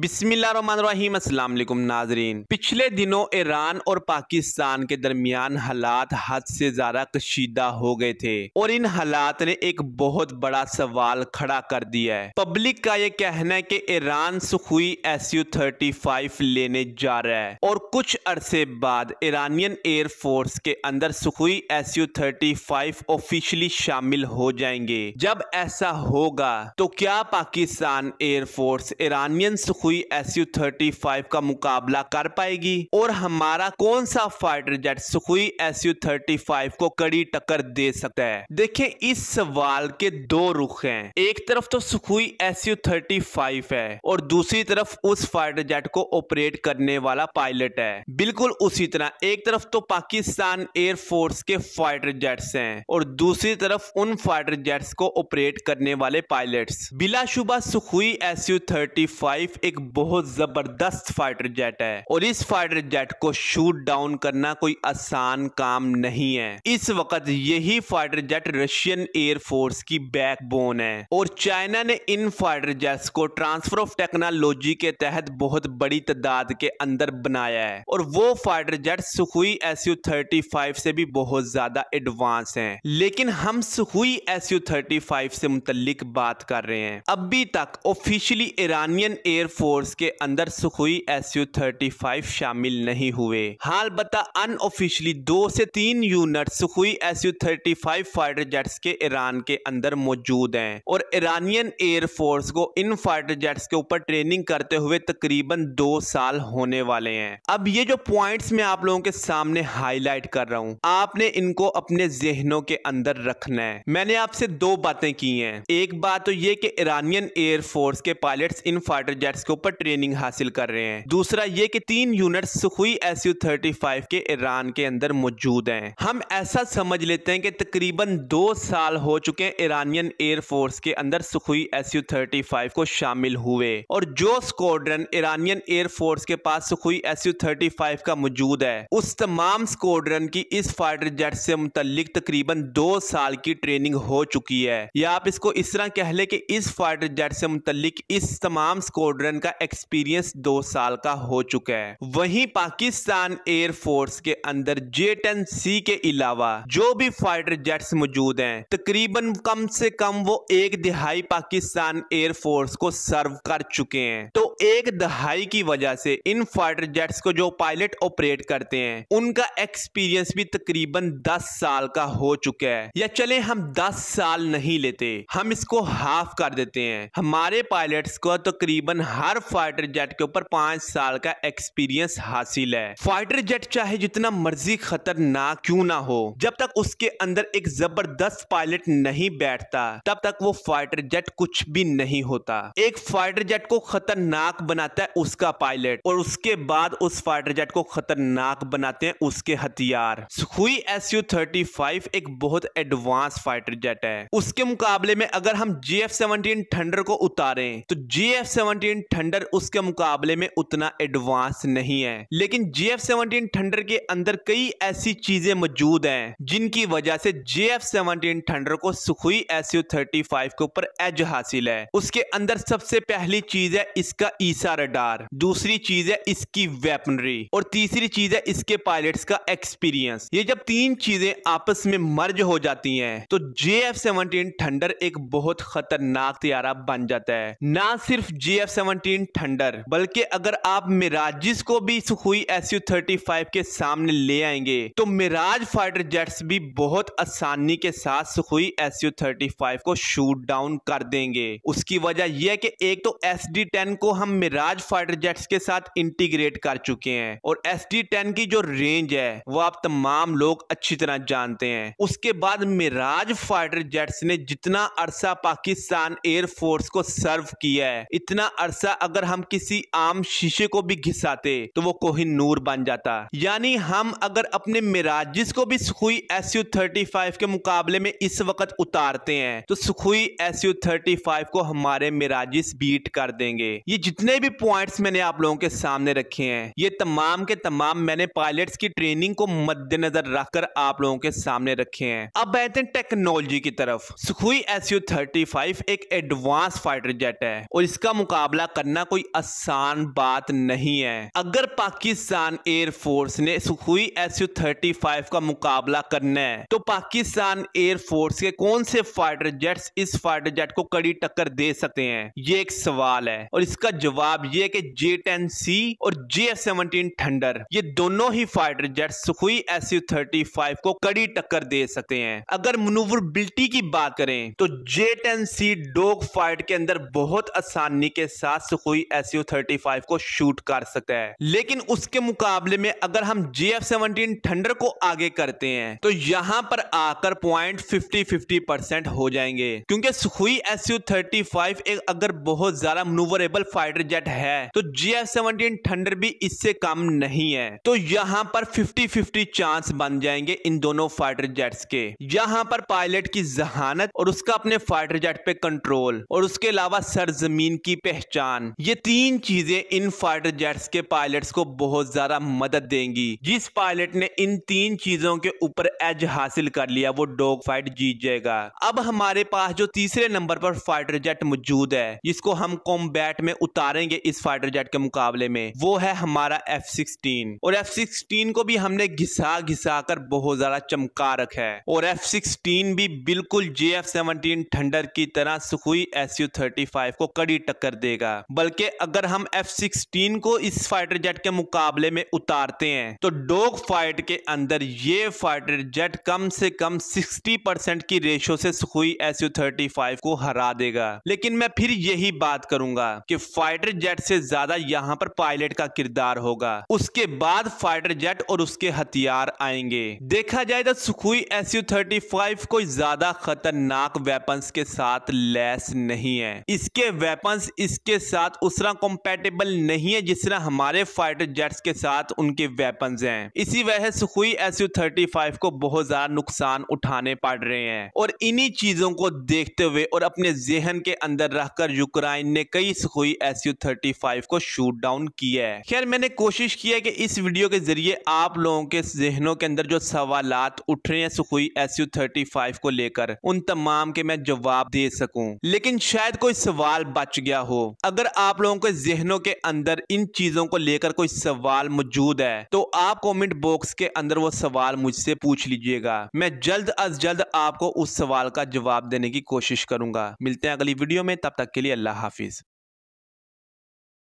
बिस्मिल्लाम नाजरीन पिछले दिनों ईरान और पाकिस्तान के दरमियान हालात हद से ज़्यादा कशीदा हो गए थे और इन हालात ने एक बहुत बड़ा सवाल खड़ा कर दिया है पब्लिक का ये कहना है कि Iran Sukhoi S U thirty five लेने जा रहा है और कुछ अरसे बाद ईरानियन एयरफोर्स के अंदर Sukhoi S U thirty five officially शामिल हो जाएंगे जब ऐसा होगा तो क्या पाकिस्तान एयरफोर्स ईरानियन सुख हुई एस यू थर्टी फाइव का मुकाबला कर पाएगी और हमारा कौन सा fighter jet Sukhoi S U thirty five को कड़ी टक्कर दे सकता है देखिए इस सवाल के दो रुख हैं एक तरफ तो Sukhoi S U thirty five है और दूसरी तरफ उस फाइटर जेट को ऑपरेट करने वाला पायलट है बिल्कुल उसी तरह एक तरफ तो पाकिस्तान एयरफोर्स के फाइटर जेट्स हैं और दूसरी तरफ उन फाइटर जेट्स को ऑपरेट करने वाले पायलट्स बिलाशुबा Sukhoi S U thirty five एक बहुत जबरदस्त फाइटर जेट है और इस फाइटर जेट को शूट डाउन करना कोई आसान काम नहीं है इस वक्त यही फाइटर जेट रशियन एयरफोर्स की बैकबोन है और चाइना ने इन फाइटर जेट्स को ट्रांसफर ऑफ टेक्नोलॉजी के तहत बहुत बड़ी तादाद के अंदर बनाया है और वो fighter jet Sukhoi S U thirty five से भी बहुत ज्यादा एडवांस है लेकिन हम Sukhoi S U thirty five से मुतलिक बात कर रहे हैं अभी तक ऑफिशियली ईरानियन एयरफोर्स फोर्स के अंदर Sukhoi S U thirty five शामिल नहीं हुए हाल बता अनऑफिशियली दो से तीन unit Sukhoi S U thirty five fighter jets के ईरान के अंदर मौजूद हैं और ईरानियन एयरफोर्स को इन फाइटर जेट्स के ऊपर ट्रेनिंग करते हुए तकरीबन दो साल होने वाले हैं अब ये जो पॉइंट्स मैं आप लोगों के सामने हाईलाइट कर रहा हूँ आपने इनको अपने जहनों के अंदर रखना है मैंने आपसे दो बातें की हैं एक बात तो ये कि ईरानियन एयरफोर्स के पायलट्स इन फाइटर जेट्स को के ऊपर ट्रेनिंग हासिल कर रहे हैं दूसरा ये कि तीन यूनिट सुखुई एस यू के ईरान के अंदर मौजूद हैं हम ऐसा समझ लेते हैं कि तकरीबन दो साल हो चुके हैं ईरानियन एयरफोर्स के अंदर सुखुई एस यू को शामिल हुए और जो स्कोड्रन ईरानियन एयरफोर्स के पास सुखुई एस यू का मौजूद है उस तमाम स्कोड्रन की इस फाइटर जेट से मुतलिक तकरीबन दो साल की ट्रेनिंग हो चुकी है या आप इसको इस तरह कह ले कि इस फाइटर जेट से मुतलिक इस तमाम स्कोड्रन इनका एक्सपीरियंस दो साल का हो चुका है वहीं पाकिस्तान एयरफोर्स के अंदर जे टेन सी के अलावा जो भी फाइटर जेट्स मौजूद हैं तकरीबन कम से कम वो एक दिहाई पाकिस्तान एयरफोर्स को सर्व कर चुके हैं तो एक दहाई की वजह से इन फाइटर जेट्स को जो पायलट ऑपरेट करते हैं उनका एक्सपीरियंस भी तकरीबन 10 साल का हो चुका है या चले हम 10 साल नहीं लेते हम इसको हाफ कर देते हैं हमारे पायलट्स को तकरीबन हर हर फाइटर जेट के ऊपर पांच साल का एक्सपीरियंस हासिल है फाइटर जेट चाहे जितना मर्जी खतरनाक क्यों ना हो जब तक उसके अंदर एक जबरदस्त पायलट नहीं बैठता तब तक वो फाइटर जेट कुछ भी नहीं होता एक फाइटर जेट को खतरनाक बनाता है उसका पायलट और उसके बाद उस फाइटर जेट को खतरनाक बनाते हैं उसके हथियार Sukhoi S U thirty five एक बहुत एडवांस फाइटर जेट है उसके मुकाबले में अगर हम जी एफ सेवनटीन थंडर को उतारे तो जी एफ सेवनटीन थंडर उसके मुकाबले में उतना एडवांस नहीं है लेकिन जे एफ सेवनटीन थंडर के अंदर कई ऐसी चीजें मौजूद हैं जिनकी वजह से जे एफ सेवनटीन थंडर को Sukhoi S U thirty five के ऊपर एज हासिल है उसके अंदर सबसे पहली चीज है इसका ईसा e रडार दूसरी चीज है इसकी वेपनरी और तीसरी चीज है इसके पायलट का एक्सपीरियंस ये जब तीन चीजें आपस में मर्ज हो जाती है तो जे एफ सेवनटीन थंडर एक बहुत खतरनाक तैयारा बन जाता है ना सिर्फ J F seven seventeen thunder बल्कि अगर आप मिराजिस को भी Sukhoi S U thirty five के सामने ले आएंगे तो मिराज फाइटर जेट्स भी बहुत आसानी के साथ Sukhoi S U thirty five को शूट डाउन कर देंगे उसकी वजह यह है कि एक तो एस डी टेन को हम मिराज फाइटर जेट्स के साथ इंटीग्रेट कर चुके हैं और एस डी टेन की जो रेंज है वो आप तमाम लोग अच्छी तरह जानते हैं उसके बाद मिराज फाइटर जेट्स ने जितना अरसा पाकिस्तान एयरफोर्स को सर्व किया है इतना अरसा या अगर हम किसी आम शीशे को भी घिसाते तो वो कोहिन नूर बन जाता यानी हम अगर अपने मिराजिस को भी Sukhoi S U thirty five के मुकाबले में इस वक्त उतारते हैं तो Sukhoi S U thirty five को हमारे मिराजिस बीट कर देंगे ये जितने भी पॉइंट्स मैंने आप लोगों के सामने रखे हैं ये तमाम के तमाम मैंने पायलट्स की ट्रेनिंग को मद्देनजर रखकर आप लोगों के सामने रखे हैं अब बहते हैं टेक्नोलॉजी की तरफ Sukhoi S U thirty five एक एडवांस फाइटर जेट है और इसका मुकाबला करना कोई आसान बात नहीं है अगर पाकिस्तान एयरफोर्स ने Sukhoi S U thirty five का मुकाबला करना है तो पाकिस्तान एयरफोर्स के कौन से फाइटर जेट्स इस फाइटर जेट को कड़ी टक्कर दे सकते हैं ये एक सवाल है और इसका जवाब ये कि जे टेन सी और जे एस सेवनटीन थंडर ये दोनों ही fighter jet Sukhoi S U thirty five को कड़ी टक्कर दे सकते हैं अगर मनोवरबिलिटी की बात करें तो J ten C dog fight के अंदर बहुत आसानी के साथ सुखोई एस थर्टी फाइव को शूट कर सकता है लेकिन उसके मुकाबले में अगर हम जे एफ सेवनटीन थंडर को आगे करते हैं तो यहाँ पर आकर पॉइंट फिफ्टी फिफ्टी परसेंट हो जाएंगे क्योंकि सुखोई एस थर्टी फाइव एक अगर बहुत ज्यादा मनूवरेबल फाइटर जेट है तो जे एफ सेवनटीन थंडर भी इससे कम नहीं है तो यहाँ पर फिफ्टी फिफ्टी चांस बन जाएंगे इन दोनों फाइटर जेट्स के यहाँ पर पायलट की जहानत और उसका अपने फाइटर जेट पे कंट्रोल और उसके अलावा सरजमीन की पहचान उड़ान ये तीन चीजें इन फाइटर जेट्स के पायलट्स को बहुत ज्यादा मदद देंगी जिस पायलट ने इन तीन चीजों के ऊपर एज हासिल कर लिया वो डॉग फाइट जीत जाएगा अब हमारे पास जो तीसरे नंबर पर फाइटर जेट मौजूद है जिसको हम कॉम्बैट में उतारेंगे इस फाइटर जेट के मुकाबले में वो है हमारा एफ सिक्सटीन और एफ सिक्सटीन को भी हमने घिसा घिसा कर बहुत ज्यादा चमका रखा है और एफ सिक्सटीन भी बिल्कुल जे एफ सेवनटीन थंडर की तरह Sukhoi S U thirty five को कड़ी टक्कर देगा बल्कि अगर हम एफ सिक्सटीन को इस फाइटर जेट के मुकाबले में उतारते हैं तो डॉग फाइट के अंदर ये फाइटर जेट कम से कम 60 परसेंट की रेशो से Sukhoi S U thirty five को हरा देगा लेकिन मैं फिर यही बात करूंगा कि फाइटर जेट से ज्यादा यहाँ पर पायलट का किरदार होगा उसके बाद फाइटर जेट और उसके हथियार आएंगे देखा जाए तो Sukhoi S U thirty five कोई ज्यादा खतरनाक वेपन्स के साथ लैस नहीं है इसके वेपन्स इसके साथ साथ उस तरह कॉम्पेटेबल नहीं है जिस तरह हमारे फाइटर जेट्स के साथ उनके वेपन है इसी वजह से हुई एस थर्टी फाइव को बहुत ज्यादा नुकसान उठाने पड़ रहे हैं और इन्हीं चीजों को देखते हुए और अपने जेहन के अंदर रखकर यूक्राइन ने कई Sukhoi S U thirty five को शूट डाउन किया है खैर मैंने कोशिश की है कि इस वीडियो के जरिए आप लोगों के जहनों के अंदर जो सवाल उठ रहे हैं Sukhoi S U thirty five को लेकर उन तमाम के मैं जवाब दे सकूं लेकिन शायद कोई सवाल बच गया हो अगर आप लोगों के जहनों के अंदर इन चीजों को लेकर कोई सवाल मौजूद है तो आप कमेंट बॉक्स के अंदर वो सवाल मुझसे पूछ लीजिएगा मैं जल्द अज जल्द आपको उस सवाल का जवाब देने की कोशिश करूंगा मिलते हैं अगली वीडियो में तब तक के लिए अल्लाह हाफिज